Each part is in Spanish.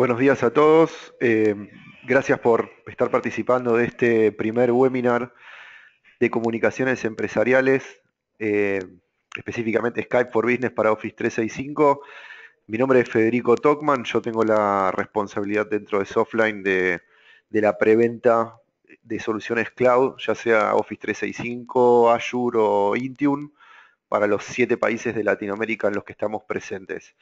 Buenos días a todos. Eh, gracias por estar participando de este primer webinar de comunicaciones empresariales, eh, específicamente Skype for Business para Office 365. Mi nombre es Federico Tocman, yo tengo la responsabilidad dentro de Softline de, de la preventa de soluciones cloud, ya sea Office 365, Azure o Intune, para los siete países de Latinoamérica en los que estamos presentes.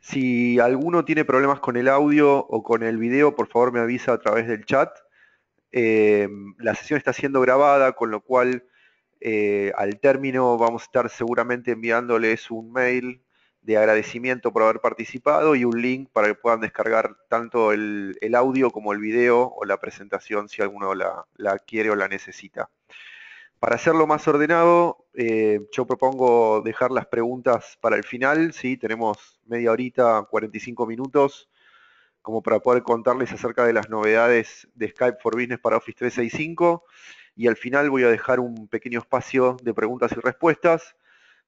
Si alguno tiene problemas con el audio o con el video, por favor me avisa a través del chat. Em, la sesión está siendo grabada, con lo cual eh, al término vamos a estar seguramente enviándoles un mail de agradecimiento por haber participado y un link para que puedan descargar tanto el, audio como el video o la presentación si alguno la quiere o la necesita. Para hacerlo más ordenado, eh, yo propongo dejar las preguntas para el final, tenemos media horita, 45 minutos, como para poder contarles acerca de las novedades de Skype for Business para Office 365 y al final voy a dejar un pequeño espacio de preguntas y respuestas,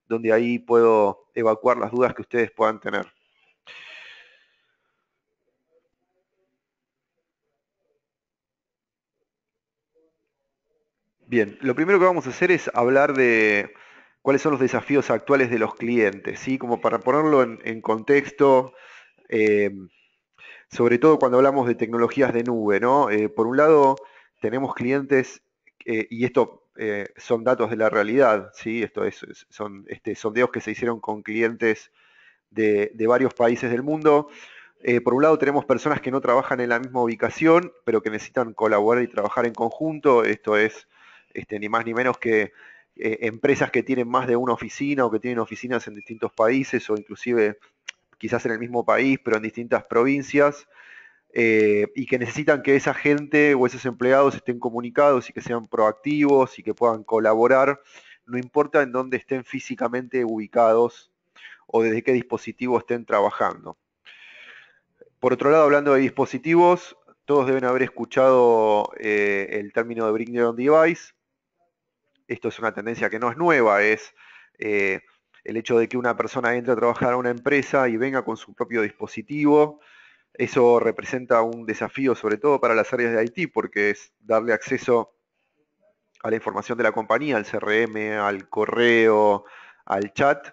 donde ahí puedo evacuar las dudas que ustedes puedan tener. Bien, lo primero que vamos a hacer es hablar de cuáles son los desafíos actuales de los clientes, ¿sí? Como para ponerlo en, contexto, em, sobre todo cuando hablamos de tecnologías de nube, ¿no? Eh, por un lado, tenemos clientes, eh, y esto eh, son datos de la realidad, ¿sí? Esto es, son este, sondeos que se hicieron con clientes de, de varios países del mundo. por un lado, tenemos personas que no trabajan en la misma ubicación, pero que necesitan colaborar y trabajar en conjunto. Esto es este, ni más ni menos que eh, empresas que tienen más de una oficina o que tienen oficinas en distintos países o inclusive quizás en el mismo país, pero en distintas provincias, eh, y que necesitan que esa gente o esos empleados estén comunicados y que sean proactivos y que puedan colaborar, no importa en dónde estén físicamente ubicados o desde qué dispositivo estén trabajando. Por otro lado, hablando de dispositivos, todos deben haber escuchado eh, el término de Bring Your Own Device, esto es una tendencia que no es nueva, es eh, el hecho de que una persona entre a trabajar a una empresa y venga con su propio dispositivo. Eso representa un desafío, sobre todo para las áreas de IT, porque es darle acceso a la información de la compañía, al CRM, al correo, al chat,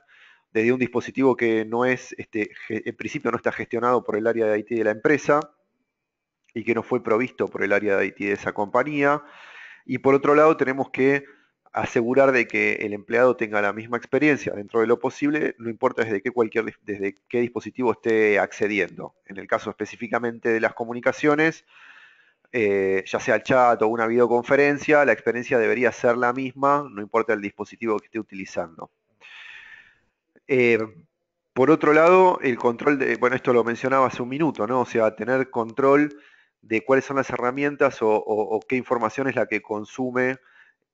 desde un dispositivo que no es, este, en principio no está gestionado por el área de IT de la empresa y que no fue provisto por el área de IT de esa compañía. Y por otro lado tenemos que asegurar de que el empleado tenga la misma experiencia dentro de lo posible, no importa desde qué, cualquier, desde qué dispositivo esté accediendo. En el caso específicamente de las comunicaciones, eh, ya sea el chat o una videoconferencia, la experiencia debería ser la misma, no importa el dispositivo que esté utilizando. Eh, por otro lado, el control de, bueno, esto lo mencionaba hace un minuto, ¿no? O sea, tener control de cuáles son las herramientas o, o qué información es la que consume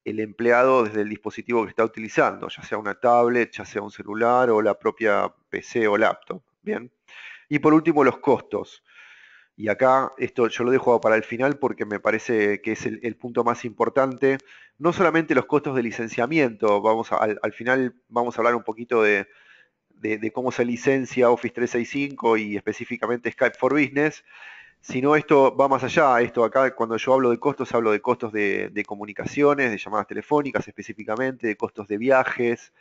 el empleado desde el dispositivo que está utilizando, ya sea una tablet, ya sea un celular o la propia PC o laptop. Bien. Y por último, los costos. Y acá, esto yo lo dejo para el final porque me parece que es el, punto más importante. No solamente los costos de licenciamiento, vamos al, final vamos a hablar un poquito de, de cómo se licencia Office 365 y específicamente Skype for Business, si no, esto va más allá. Esto acá, cuando yo hablo de costos, hablo de costos de, comunicaciones, de llamadas telefónicas específicamente, de costos de viajes,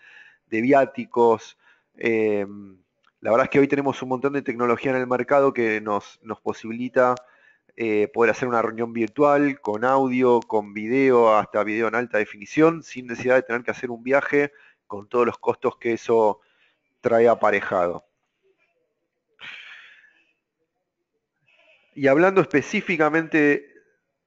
de viáticos. Eh, la verdad es que hoy tenemos un montón de tecnología en el mercado que nos, posibilita eh, poder hacer una reunión virtual con audio, con video, hasta video en alta definición, sin necesidad de tener que hacer un viaje con todos los costos que eso trae aparejado. Y hablando específicamente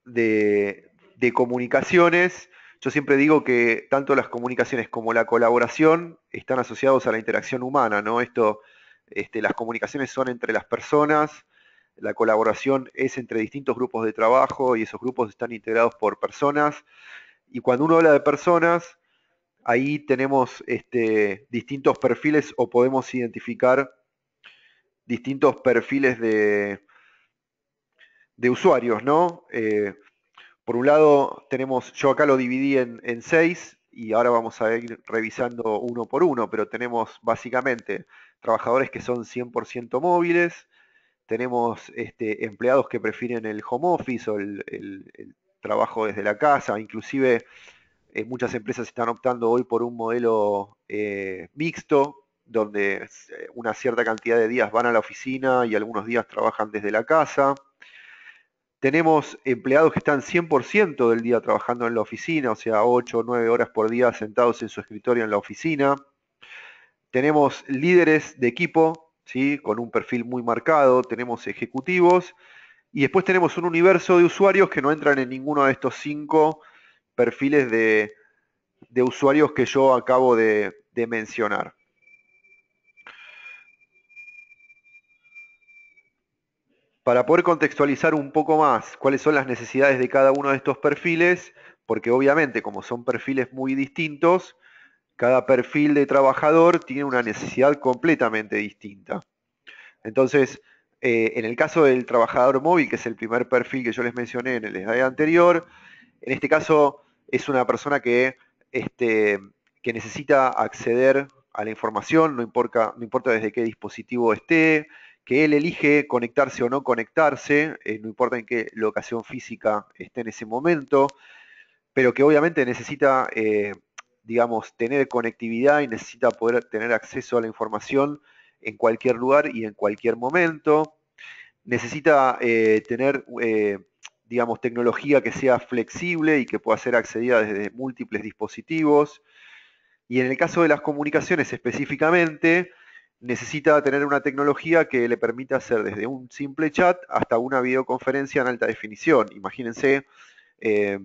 de, comunicaciones, yo siempre digo que tanto las comunicaciones como la colaboración están asociados a la interacción humana, ¿no? Esto, este, las comunicaciones son entre las personas, la colaboración es entre distintos grupos de trabajo y esos grupos están integrados por personas. Y cuando uno habla de personas, ahí tenemos este, distintos perfiles o podemos identificar distintos perfiles de, de usuarios, ¿no? Eh, por un lado tenemos, yo acá lo dividí en, seis y ahora vamos a ir revisando uno por uno, pero tenemos básicamente trabajadores que son 100% móviles, tenemos este, empleados que prefieren el home office o el, trabajo desde la casa, inclusive eh, muchas empresas están optando hoy por un modelo eh, mixto, donde una cierta cantidad de días van a la oficina y algunos días trabajan desde la casa. Tenemos empleados que están 100% del día trabajando en la oficina, o sea, 8 o 9 horas por día sentados en su escritorio en la oficina. Tenemos líderes de equipo, ¿sí? con un perfil muy marcado. Tenemos ejecutivos. Y después tenemos un universo de usuarios que no entran en ninguno de estos cinco perfiles de, usuarios que yo acabo de mencionar. para poder contextualizar un poco más cuáles son las necesidades de cada uno de estos perfiles, porque obviamente como son perfiles muy distintos, cada perfil de trabajador tiene una necesidad completamente distinta. Entonces, eh, en el caso del trabajador móvil, que es el primer perfil que yo les mencioné en el slide anterior, en este caso es una persona que, este, necesita acceder a la información, no importa desde qué dispositivo esté, que él elige conectarse o no conectarse, eh, no importa en qué locación física esté en ese momento, pero que obviamente necesita, eh, digamos, tener conectividad y necesita poder tener acceso a la información en cualquier lugar y en cualquier momento. Necesita eh, tener, digamos, tecnología que sea flexible y que pueda ser accedida desde múltiples dispositivos. Y en el caso de las comunicaciones específicamente, necesita tener una tecnología que le permita hacer desde un simple chat hasta una videoconferencia en alta definición. Imagínense eh,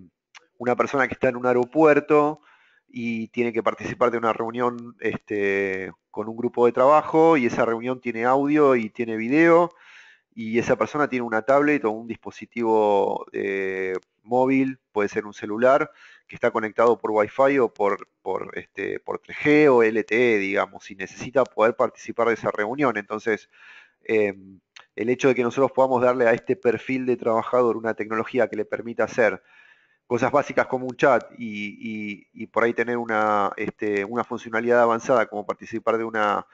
una persona que está en un aeropuerto y tiene que participar de una reunión este, con un grupo de trabajo y esa reunión tiene audio y tiene video y esa persona tiene una tablet o un dispositivo eh, móvil, puede ser un celular, está conectado por Wi-Fi o por, por, este, por 3G o LTE, digamos, y necesita poder participar de esa reunión. Entonces, em, el hecho de que nosotros podamos darle a este perfil de trabajador una tecnología que le permita hacer cosas básicas como un chat y, por ahí tener una, este, una funcionalidad avanzada como participar de una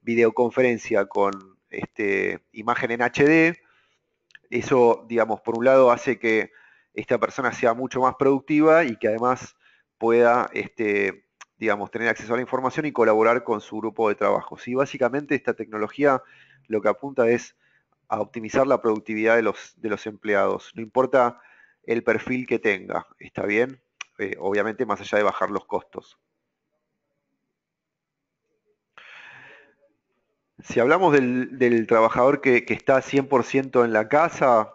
videoconferencia con este, imagen en HD, eso, digamos, por un lado hace que esta persona sea mucho más productiva y que además pueda, este, digamos, tener acceso a la información y colaborar con su grupo de trabajo. ¿sí? Básicamente esta tecnología lo que apunta es a optimizar la productividad de los, empleados, no importa el perfil que tenga, ¿está bien? Eh, obviamente más allá de bajar los costos. Si hablamos del, trabajador que, que está 100% en la casa,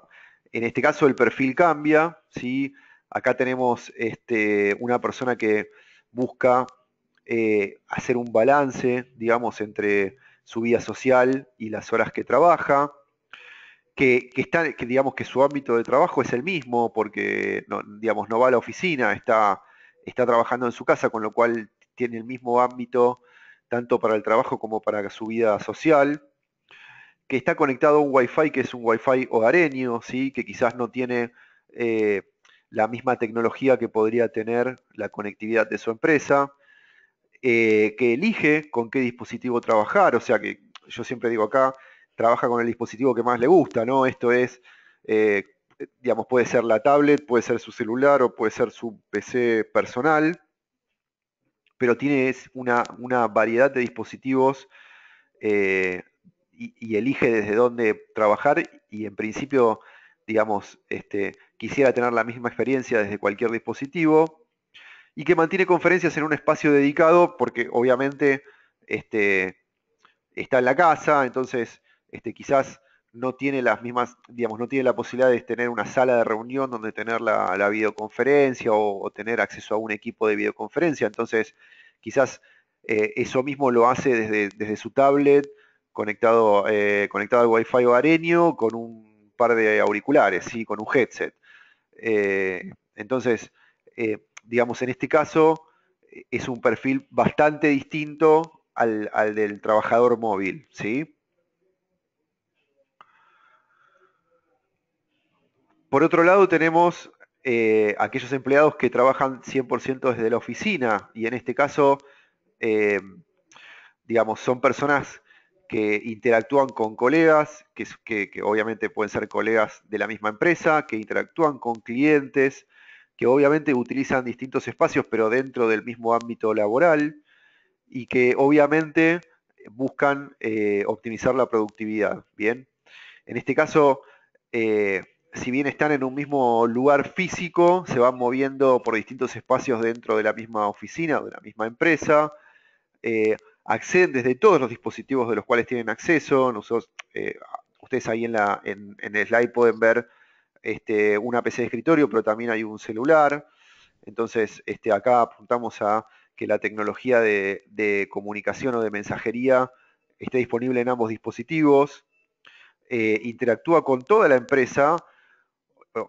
en este caso el perfil cambia, ¿sí? Acá tenemos este, una persona que busca eh, hacer un balance, digamos, entre su vida social y las horas que trabaja, que, digamos que su ámbito de trabajo es el mismo, porque no, digamos, no va a la oficina, está trabajando en su casa, con lo cual tiene el mismo ámbito tanto para el trabajo como para su vida social que está conectado a un WiFi que es un WiFi fi hogareño, ¿sí? que quizás no tiene eh, la misma tecnología que podría tener la conectividad de su empresa, eh, que elige con qué dispositivo trabajar, o sea que yo siempre digo acá, trabaja con el dispositivo que más le gusta, ¿no? Esto es, eh, digamos, puede ser la tablet, puede ser su celular o puede ser su PC personal, pero tiene una, variedad de dispositivos y, elige desde dónde trabajar y en principio, digamos, este, quisiera tener la misma experiencia desde cualquier dispositivo y que mantiene conferencias en un espacio dedicado porque obviamente este, está en la casa, entonces este, quizás no tiene las mismas, digamos, no tiene la posibilidad de tener una sala de reunión donde tener la, videoconferencia o, tener acceso a un equipo de videoconferencia. Entonces, quizás eh, eso mismo lo hace desde su tablet conectado, eh, conectado al Wi-Fi areño con un par de auriculares, ¿sí? con un headset. Eh, entonces, eh, digamos, en este caso es un perfil bastante distinto al, del trabajador móvil. ¿sí? Por otro lado, tenemos aquellos empleados que trabajan 100% desde la oficina y en este caso, digamos, son personas que interactúan con colegas, que, obviamente pueden ser colegas de la misma empresa, que interactúan con clientes, que obviamente utilizan distintos espacios, pero dentro del mismo ámbito laboral, y que obviamente buscan eh, optimizar la productividad. Bien, en este caso, eh, si bien están en un mismo lugar físico, se van moviendo por distintos espacios dentro de la misma oficina, de la misma empresa. Eh, acceden desde todos los dispositivos de los cuales tienen acceso. Eh, ustedes ahí en, el slide pueden ver este, una PC de escritorio, pero también hay un celular. Entonces, este, acá apuntamos a que la tecnología de, comunicación o de mensajería esté disponible en ambos dispositivos. Eh, interactúa con toda la empresa,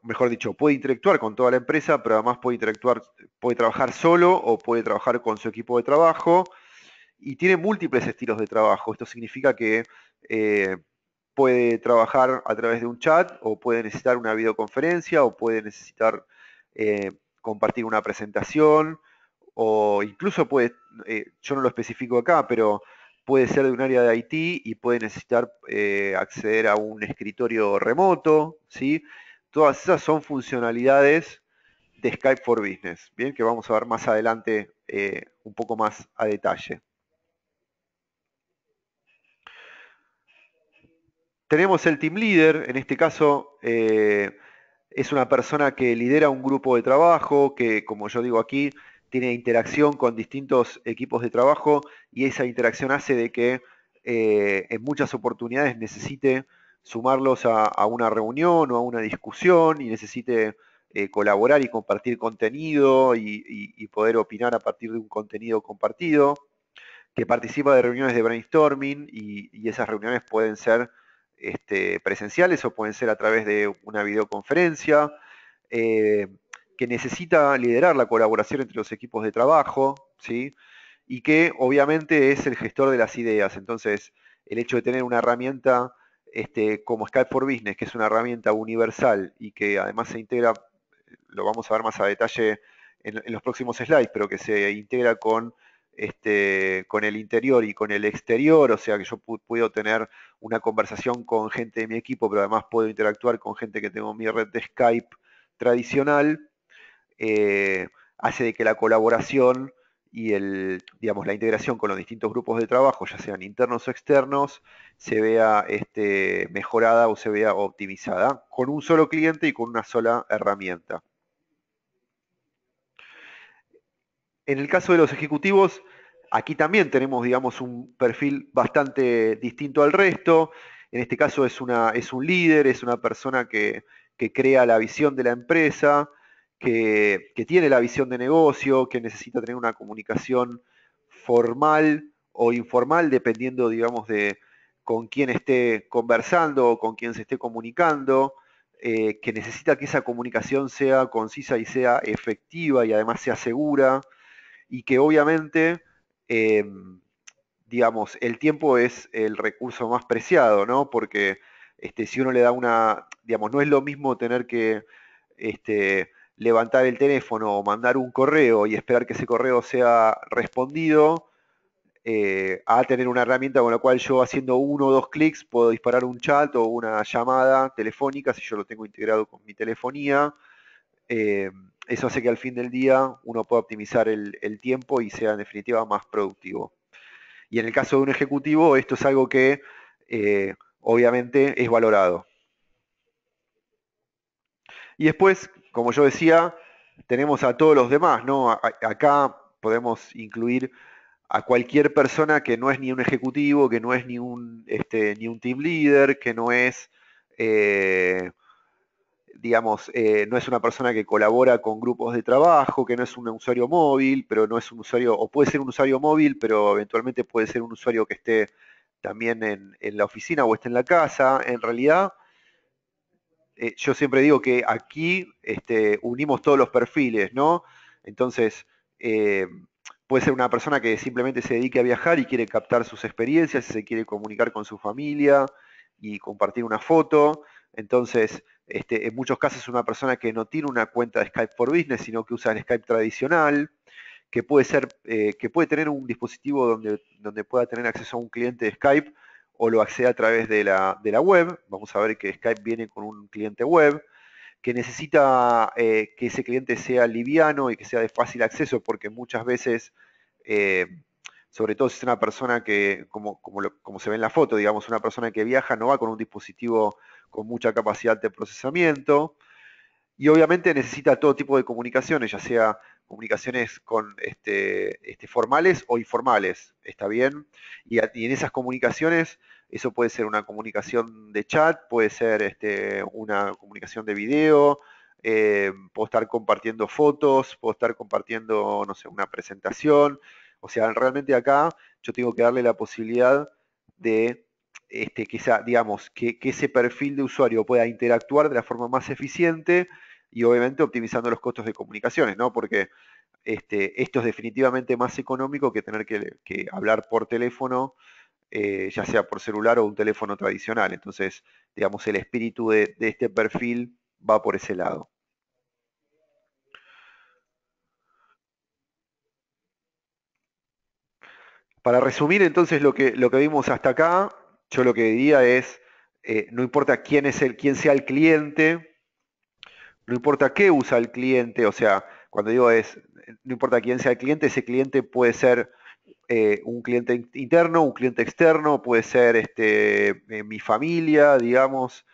mejor dicho, puede interactuar con toda la empresa, pero además puede interactuar, puede trabajar solo o puede trabajar con su equipo de trabajo y tiene múltiples estilos de trabajo. Esto significa que eh, puede trabajar a través de un chat o puede necesitar una videoconferencia o puede necesitar eh, compartir una presentación o incluso puede, eh, yo no lo especifico acá, pero puede ser de un área de IT y puede necesitar acceder a un escritorio remoto, ¿sí? Todas esas son funcionalidades de Skype for Business, bien, que vamos a ver más adelante un poco más a detalle. Tenemos el team leader, en este caso eh, es una persona que lidera un grupo de trabajo, que como yo digo aquí, tiene interacción con distintos equipos de trabajo y esa interacción hace de que eh, en muchas oportunidades necesite sumarlos a, una reunión o a una discusión y necesite eh, colaborar y compartir contenido y, poder opinar a partir de un contenido compartido, que participa de reuniones de brainstorming y esas reuniones pueden ser este, presenciales o pueden ser a través de una videoconferencia, eh, que necesita liderar la colaboración entre los equipos de trabajo, ¿sí? y que obviamente es el gestor de las ideas. Entonces, el hecho de tener una herramienta este, como Skype for Business, que es una herramienta universal y que además se integra, lo vamos a ver más a detalle en los próximos slides, pero que se integra con este, con el interior y con el exterior, o sea que yo puedo tener una conversación con gente de mi equipo, pero además puedo interactuar con gente que tengo mi red de Skype tradicional, eh, hace de que la colaboración y la integración con los distintos grupos de trabajo, ya sean internos o externos, se vea este, mejorada o se vea optimizada con un solo cliente y con una sola herramienta. En el caso de los ejecutivos, aquí también tenemos, digamos, un perfil bastante distinto al resto. En este caso es, un líder, es una persona que, crea la visión de la empresa, que, tiene la visión de negocio, que necesita tener una comunicación formal o informal, dependiendo, digamos, de con quién esté conversando o con quién se esté comunicando, eh, que necesita que esa comunicación sea concisa y sea efectiva y además sea segura, y que obviamente, em, digamos, el tiempo es el recurso más preciado, ¿no? Porque este, si uno le da una, digamos, no es lo mismo tener que este, levantar el teléfono o mandar un correo y esperar que ese correo sea respondido, eh, a tener una herramienta con la cual yo haciendo uno o dos clics puedo disparar un chat o una llamada telefónica si yo lo tengo integrado con mi telefonía. Em, eso hace que al fin del día uno pueda optimizar el, tiempo y sea en definitiva más productivo. Y en el caso de un ejecutivo, esto es algo que eh, obviamente es valorado. Y después, como yo decía, tenemos a todos los demás, ¿no? acá podemos incluir a cualquier persona que no es ni un ejecutivo, que no es ni un, este, un team leader, que no es eh, digamos, eh, no es una persona que colabora con grupos de trabajo, que no es un usuario móvil, pero no es un usuario, o puede ser un usuario móvil, pero eventualmente puede ser un usuario que esté también en, la oficina o esté en la casa. En realidad, eh, yo siempre digo que aquí este, unimos todos los perfiles, ¿no? Entonces, eh, puede ser una persona que simplemente se dedique a viajar y quiere captar sus experiencias, se quiere comunicar con su familia y compartir una foto entonces, este, en muchos casos una persona que no tiene una cuenta de Skype for Business, sino que usa el Skype tradicional, que puede ser, eh, que puede tener un dispositivo donde, donde pueda tener acceso a un cliente de Skype o lo accede a través de la, web. Vamos a ver que Skype viene con un cliente web que necesita eh, que ese cliente sea liviano y que sea de fácil acceso, porque muchas veces eh, sobre todo si es una persona que, como, se ve en la foto, digamos, una persona que viaja no va con un dispositivo con mucha capacidad de procesamiento y obviamente necesita todo tipo de comunicaciones, ya sea comunicaciones con este, este formales o informales, ¿está bien? Y, en esas comunicaciones, eso puede ser una comunicación de chat, puede ser este, una comunicación de video, eh, puedo estar compartiendo fotos, puedo estar compartiendo, no sé, una presentación, o sea, realmente acá yo tengo que darle la posibilidad de este, que, ese perfil de usuario pueda interactuar de la forma más eficiente y obviamente optimizando los costos de comunicaciones, ¿no? Porque este, esto es definitivamente más económico que tener que, hablar por teléfono, eh, ya sea por celular o un teléfono tradicional. Entonces, digamos, el espíritu de este perfil va por ese lado. Para resumir entonces lo que, lo que vimos hasta acá, yo lo que diría es, eh, no importa quién, es el, quién sea el cliente, no importa qué usa el cliente, o sea, cuando digo es, no importa quién sea el cliente, ese cliente puede ser eh, un cliente interno, un cliente externo, puede ser este, eh, mi familia, digamos.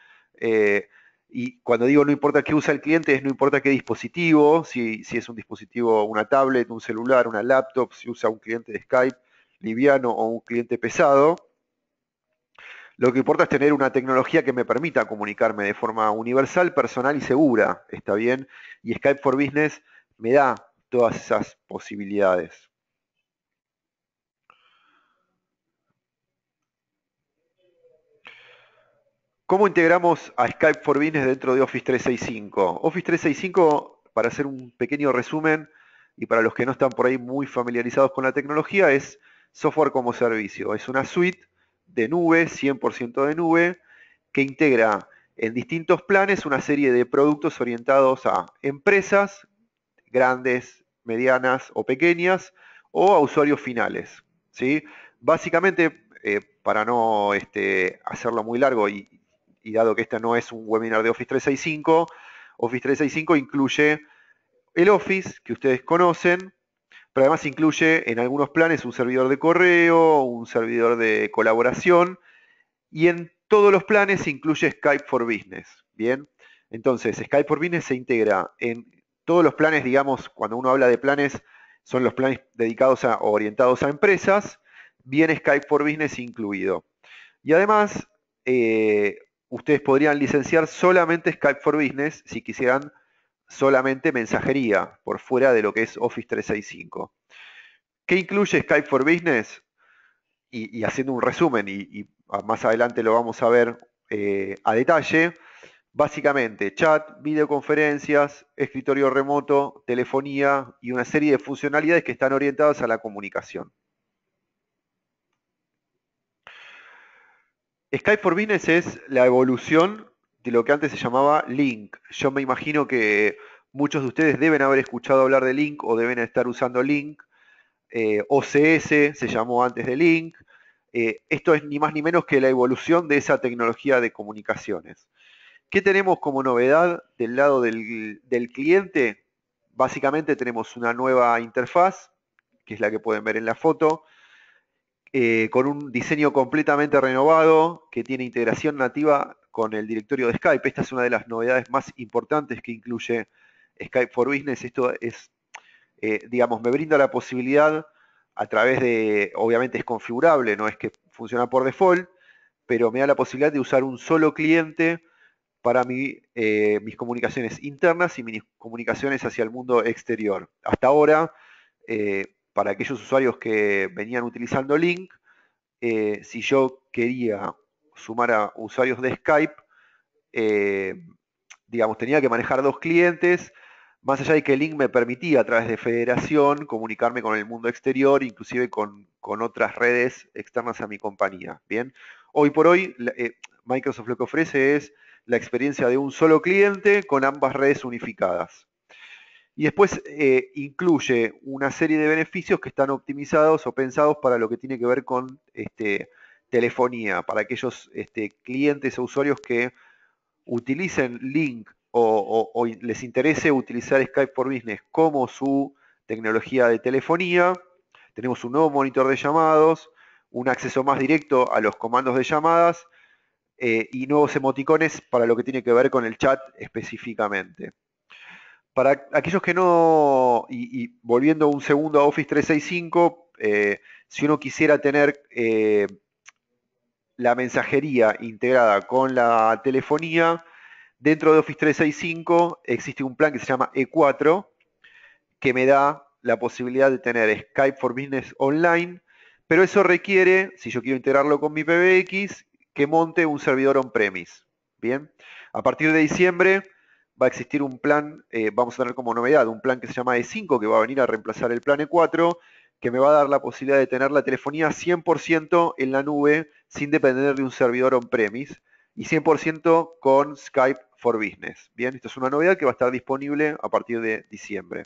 y cuando digo no importa qué usa el cliente, es no importa qué dispositivo, si, si, es un dispositivo, una tablet, un celular, una laptop, si usa un cliente de Skype, liviano o un cliente pesado. Lo que importa es tener una tecnología que me permita comunicarme de forma universal, personal y segura. ¿Está bien? Y Skype for Business me da todas esas posibilidades. ¿Cómo integramos a Skype for Business dentro de Office 365? Office 365, para hacer un pequeño resumen y para los que no están por ahí muy familiarizados con la tecnología, es software como servicio. Es una suite de nube, 100% de nube, que integra en distintos planes una serie de productos orientados a empresas, grandes, medianas o pequeñas, o a usuarios finales. Básicamente, eh, para no este, hacerlo muy largo y, y, dado que este no es un webinar de Office 365, Office 365 incluye el Office que ustedes conocen, además incluye en algunos planes un servidor de correo, un servidor de colaboración y en todos los planes incluye Skype for Business. Bien, entonces Skype for Business se integra en todos los planes, digamos, cuando uno habla de planes, son los planes dedicados a, o orientados a empresas, viene Skype for Business incluido. Y además, eh, ustedes podrían licenciar solamente Skype for Business si quisieran solamente mensajería por fuera de lo que es Office 365. ¿Qué incluye Skype for Business? Y, haciendo un resumen, y, más adelante lo vamos a ver eh, a detalle, básicamente chat, videoconferencias, escritorio remoto, telefonía y una serie de funcionalidades que están orientadas a la comunicación. Skype for Business es la evolución de lo que antes se llamaba Link. Yo me imagino que muchos de ustedes deben haber escuchado hablar de Link o deben estar usando Link. Eh, OCS se llamó antes de Link. Eh, esto es ni más ni menos que la evolución de esa tecnología de comunicaciones. ¿Qué tenemos como novedad del lado del, cliente? Básicamente tenemos una nueva interfaz, que es la que pueden ver en la foto, eh, con un diseño completamente renovado que tiene integración nativa con el directorio de Skype. Esta es una de las novedades más importantes que incluye Skype for Business. Esto es, eh, digamos, me brinda la posibilidad a través de, obviamente es configurable, no es que funciona por default, pero me da la posibilidad de usar un solo cliente para eh, mis comunicaciones internas y mis comunicaciones hacia el mundo exterior. Hasta ahora, eh, para aquellos usuarios que venían utilizando Link, si yo quería sumar a usuarios de Skype, eh, digamos, tenía que manejar dos clientes, más allá de que Link me permitía a través de federación comunicarme con el mundo exterior, inclusive con, otras redes externas a mi compañía. Bien, hoy por hoy eh, Microsoft lo que ofrece es la experiencia de un solo cliente con ambas redes unificadas. Y después eh, incluye una serie de beneficios que están optimizados o pensados para lo que tiene que ver con este, telefonía, para aquellos este, clientes o e usuarios que utilicen Link o, les interese utilizar Skype for Business como su tecnología de telefonía. Tenemos un nuevo monitor de llamados, un acceso más directo a los comandos de llamadas eh, y nuevos emoticones para lo que tiene que ver con el chat específicamente. Para aquellos que no, y, volviendo un segundo a Office 365, eh, si uno quisiera tener eh, la mensajería integrada con la telefonía. Dentro de Office 365 existe un plan que se llama E4 que me da la posibilidad de tener Skype for Business online, pero eso requiere, si yo quiero integrarlo con mi PBX, que monte un servidor on-premise. Bien, a partir de diciembre va a existir un plan, eh, vamos a tener como novedad, un plan que se llama E5, que va a venir a reemplazar el plan E4, que me va a dar la posibilidad de tener la telefonía 100% en la nube sin depender de un servidor on-premise y 100% con Skype for Business. Bien, esto es una novedad que va a estar disponible a partir de diciembre.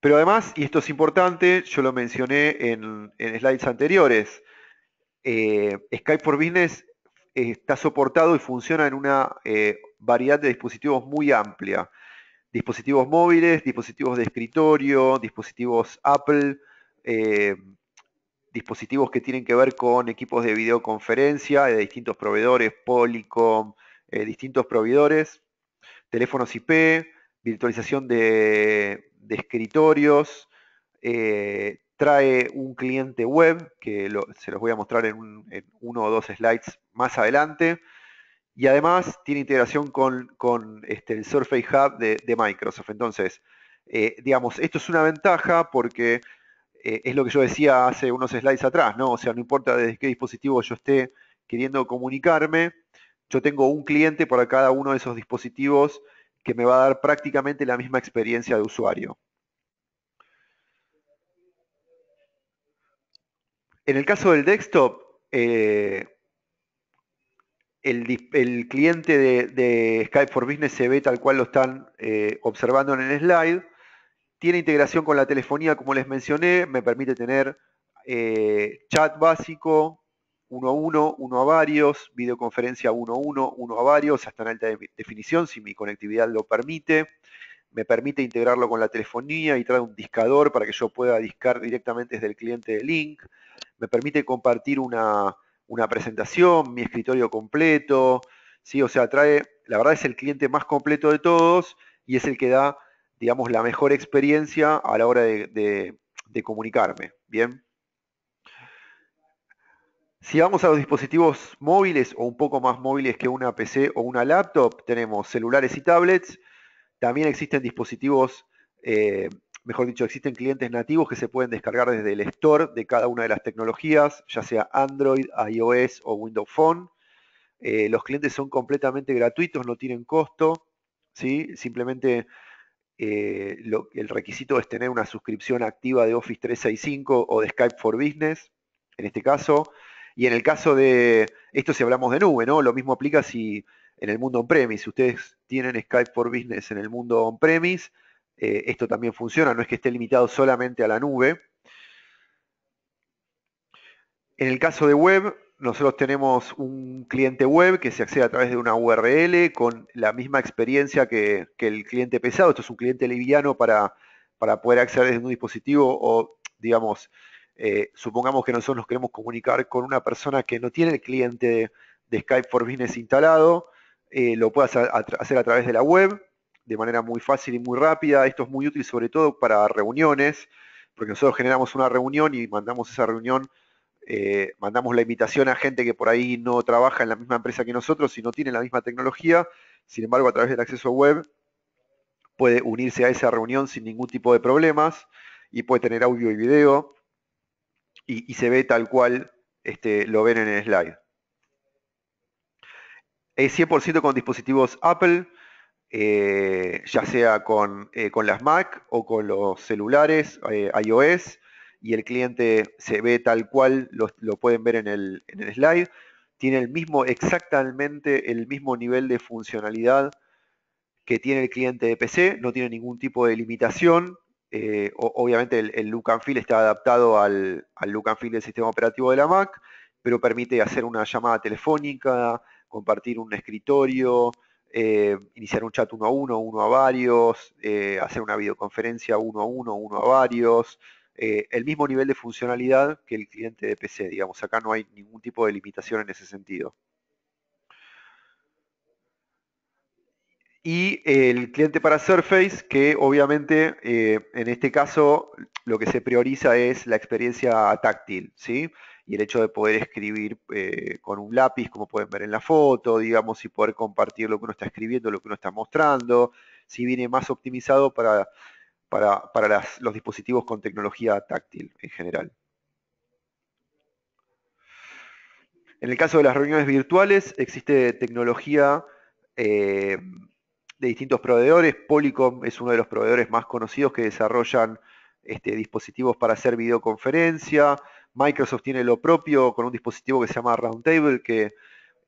Pero además, y esto es importante, yo lo mencioné en, slides anteriores, eh, Skype for Business está soportado y funciona en una eh, variedad de dispositivos muy amplia. Dispositivos móviles, dispositivos de escritorio, dispositivos Apple, eh, dispositivos que tienen que ver con equipos de videoconferencia de distintos proveedores, Polycom, eh, distintos proveedores, teléfonos IP, virtualización de, escritorios, eh, trae un cliente web, que se los voy a mostrar en, uno o dos slides más adelante, y además tiene integración con, este, el Surface Hub de, Microsoft. Entonces, eh, digamos, esto es una ventaja porque eh, es lo que yo decía hace unos slides atrás, ¿no? O sea, no importa desde qué dispositivo yo esté queriendo comunicarme, yo tengo un cliente para cada uno de esos dispositivos que me va a dar prácticamente la misma experiencia de usuario. En el caso del desktop, eh, el, cliente de, Skype for Business se ve tal cual lo están eh, observando en el slide. Tiene integración con la telefonía, como les mencioné, me permite tener eh, chat básico, uno a uno, uno a varios, videoconferencia uno a uno, uno a varios, hasta en alta definición, si mi conectividad lo permite. Me permite integrarlo con la telefonía y trae un discador para que yo pueda discar directamente desde el cliente de Link. Me permite compartir una, una presentación, mi escritorio completo. ¿sí? O sea, trae, la verdad es el cliente más completo de todos y es el que da digamos, la mejor experiencia a la hora de, comunicarme. Bien. Si vamos a los dispositivos móviles o un poco más móviles que una PC o una laptop, tenemos celulares y tablets. También existen dispositivos, eh, mejor dicho, existen clientes nativos que se pueden descargar desde el store de cada una de las tecnologías, ya sea Android, iOS o Windows Phone. Eh, los clientes son completamente gratuitos, no tienen costo. ¿sí? Simplemente eh, el requisito es tener una suscripción activa de Office 365 o de Skype for Business, en este caso. Y en el caso de, esto si hablamos de nube, ¿no? Lo mismo aplica si en el mundo on-premise, ustedes tienen Skype for Business en el mundo on-premise, eh, esto también funciona, no es que esté limitado solamente a la nube. En el caso de web, nosotros tenemos un cliente web que se accede a través de una URL con la misma experiencia que, el cliente pesado. Esto es un cliente liviano para, poder acceder desde un dispositivo o, digamos, eh, supongamos que nosotros nos queremos comunicar con una persona que no tiene el cliente de, Skype for Business instalado, eh, lo puedas hacer a través de la web de manera muy fácil y muy rápida. Esto es muy útil sobre todo para reuniones, porque nosotros generamos una reunión y mandamos esa reunión eh, mandamos la invitación a gente que por ahí no trabaja en la misma empresa que nosotros y no tiene la misma tecnología, sin embargo a través del acceso web puede unirse a esa reunión sin ningún tipo de problemas y puede tener audio y video y, se ve tal cual este, lo ven en el slide. Es 100% con dispositivos Apple, eh, ya sea con, eh, con, las Mac o con los celulares, iOS, y el cliente se ve tal cual, lo, pueden ver en el, slide, tiene el mismo, exactamente el mismo nivel de funcionalidad que tiene el cliente de PC, no tiene ningún tipo de limitación. Eh, obviamente el, look and feel está adaptado al, look and feel del sistema operativo de la Mac, pero permite hacer una llamada telefónica, compartir un escritorio, eh, iniciar un chat uno a uno, uno a varios, eh, hacer una videoconferencia uno a uno, uno a varios, eh, el mismo nivel de funcionalidad que el cliente de PC. Digamos, acá no hay ningún tipo de limitación en ese sentido. Y eh, el cliente para Surface, que obviamente eh, en este caso lo que se prioriza es la experiencia táctil, ¿sí? Y el hecho de poder escribir con un lápiz, como pueden ver en la foto, digamos, y poder compartir lo que uno está escribiendo, lo que uno está mostrando, si viene más optimizado para para, los dispositivos con tecnología táctil en general. En el caso de las reuniones virtuales, existe tecnología eh, de distintos proveedores. Polycom es uno de los proveedores más conocidos que desarrollan este, dispositivos para hacer videoconferencia. Microsoft tiene lo propio con un dispositivo que se llama Roundtable, que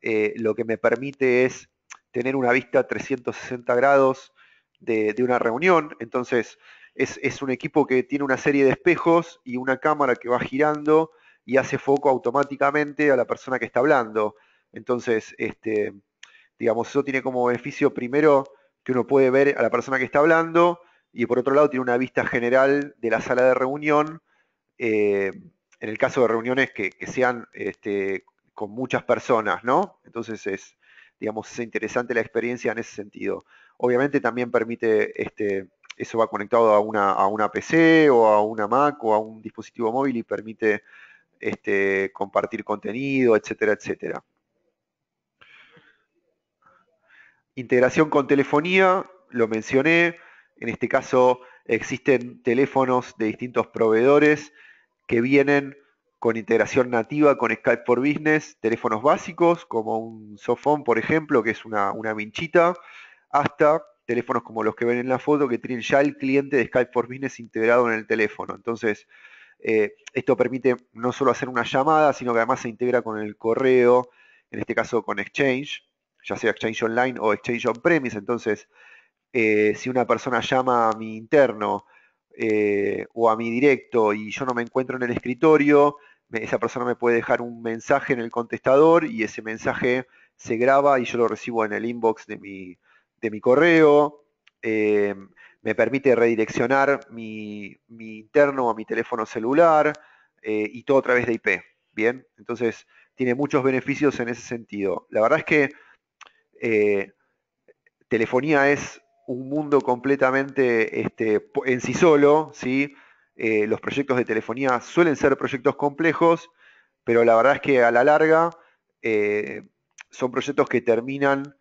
eh, lo que me permite es tener una vista 360 grados de, una reunión. Entonces, es, un equipo que tiene una serie de espejos y una cámara que va girando y hace foco automáticamente a la persona que está hablando. Entonces, este, digamos, eso tiene como beneficio primero que uno puede ver a la persona que está hablando y por otro lado tiene una vista general de la sala de reunión. Eh, en el caso de reuniones que, sean este, con muchas personas, ¿no? Entonces es, digamos, es interesante la experiencia en ese sentido. Obviamente también permite, este, eso va conectado a una, PC o a una Mac o a un dispositivo móvil y permite este, compartir contenido, etcétera, etcétera. Integración con telefonía, lo mencioné. En este caso existen teléfonos de distintos proveedores que vienen con integración nativa con Skype for Business, teléfonos básicos como un Sofón, por ejemplo, que es una, una vinchita, hasta teléfonos como los que ven en la foto que tienen ya el cliente de Skype for Business integrado en el teléfono. Entonces, eh, esto permite no solo hacer una llamada, sino que además se integra con el correo, en este caso con Exchange, ya sea Exchange Online o Exchange On-Premise. Entonces, eh, si una persona llama a mi interno eh, o a mi directo y yo no me encuentro en el escritorio, esa persona me puede dejar un mensaje en el contestador y ese mensaje se graba y yo lo recibo en el inbox de mi, de mi correo, eh, me permite redireccionar mi, interno a mi teléfono celular eh, y todo a través de IP. Bien, entonces tiene muchos beneficios en ese sentido. La verdad es que eh, telefonía es un mundo completamente este, en sí solo, ¿sí? los proyectos de telefonía suelen ser proyectos complejos, pero la verdad es que a la larga son proyectos que terminan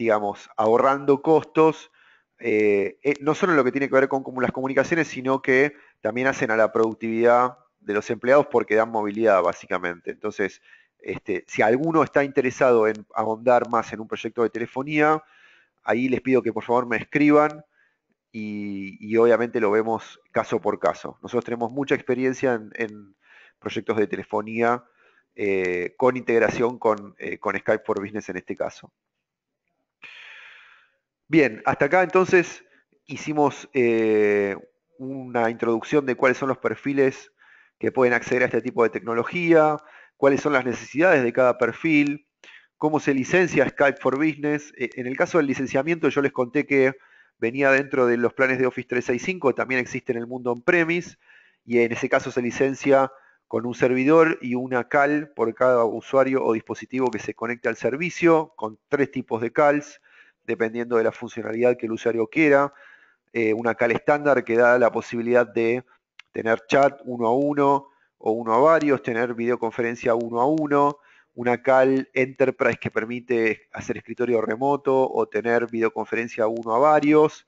digamos, ahorrando costos, eh, eh, no solo en lo que tiene que ver con las comunicaciones, sino que también hacen a la productividad de los empleados porque dan movilidad, básicamente. Entonces, este, si alguno está interesado en ahondar más en un proyecto de telefonía, ahí les pido que por favor me escriban y, obviamente lo vemos caso por caso. Nosotros tenemos mucha experiencia en, proyectos de telefonía eh, con integración con, con Skype for Business en este caso. Bien, hasta acá entonces hicimos eh, una introducción de cuáles son los perfiles que pueden acceder a este tipo de tecnología, cuáles son las necesidades de cada perfil, cómo se licencia Skype for Business. Eh, en el caso del licenciamiento yo les conté que venía dentro de los planes de Office 365, también existe en el mundo on-premise, y en ese caso se licencia con un servidor y una CAL por cada usuario o dispositivo que se conecte al servicio, con tres tipos de CALs dependiendo de la funcionalidad que el usuario quiera. Eh, una cal estándar que da la posibilidad de tener chat uno a uno o uno a varios, tener videoconferencia uno a uno, una cal enterprise que permite hacer escritorio remoto o tener videoconferencia uno a varios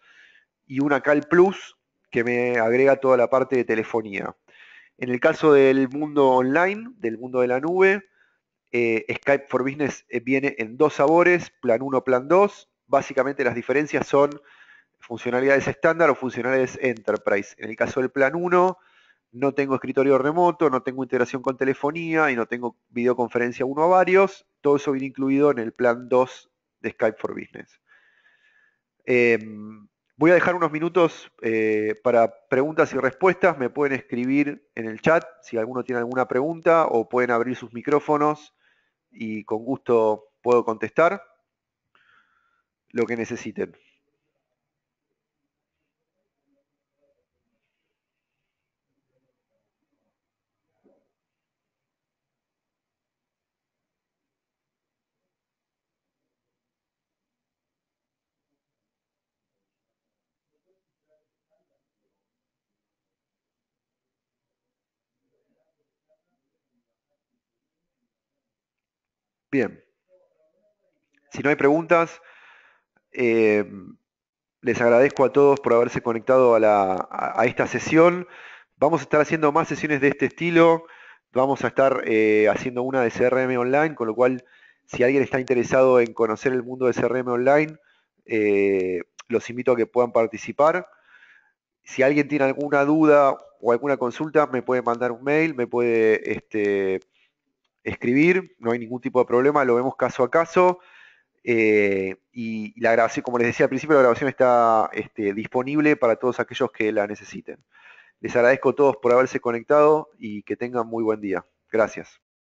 y una cal plus que me agrega toda la parte de telefonía. En el caso del mundo online, del mundo de la nube, eh, Skype for Business eh, viene en dos sabores, plan 1, plan 2, básicamente las diferencias son funcionalidades estándar o funcionalidades enterprise. En el caso del plan 1, no tengo escritorio remoto, no tengo integración con telefonía y no tengo videoconferencia uno a varios. Todo eso viene incluido en el plan 2 de Skype for Business. Em, voy a dejar unos minutos eh, para preguntas y respuestas. Me pueden escribir en el chat si alguno tiene alguna pregunta o pueden abrir sus micrófonos y con gusto puedo contestar lo que necesiten. Bien. Si no hay preguntas, eh, les agradezco a todos por haberse conectado a, esta sesión. Vamos a estar haciendo más sesiones de este estilo. Vamos a estar eh, haciendo una de CRM online, con lo cual si alguien está interesado en conocer el mundo de CRM online, eh, los invito a que puedan participar. Si alguien tiene alguna duda o alguna consulta, me puede mandar un mail, me puede este, escribir, no hay ningún tipo de problema, lo vemos caso a caso. Eh, y, la grabación, como les decía al principio, la grabación está este, disponible para todos aquellos que la necesiten. Les agradezco a todos por haberse conectado y que tengan muy buen día. Gracias.